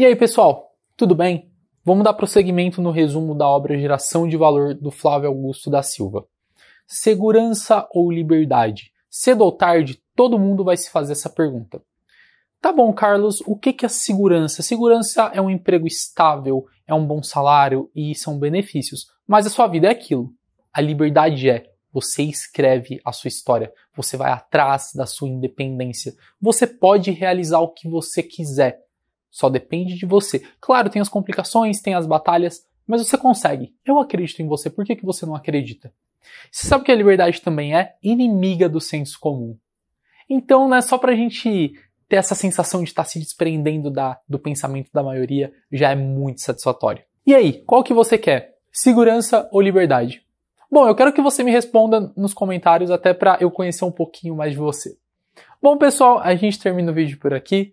E aí, pessoal, tudo bem? Vamos dar prosseguimento no resumo da obra Geração de Valor do Flávio Augusto da Silva. Segurança ou liberdade? Cedo ou tarde, todo mundo vai se fazer essa pergunta. Tá bom, Carlos, o que é segurança? Segurança é um emprego estável, é um bom salário e são benefícios, mas a sua vida é aquilo. A liberdade é você escreve a sua história, você vai atrás da sua independência, você pode realizar o que você quiser só depende de você. Claro, tem as complicações, tem as batalhas, mas você consegue. Eu acredito em você, por que, que você não acredita? Você sabe que a liberdade também é inimiga do senso comum. Então, né? é só pra gente ter essa sensação de estar tá se desprendendo da, do pensamento da maioria, já é muito satisfatório. E aí, qual que você quer? Segurança ou liberdade? Bom, eu quero que você me responda nos comentários até para eu conhecer um pouquinho mais de você. Bom, pessoal, a gente termina o vídeo por aqui.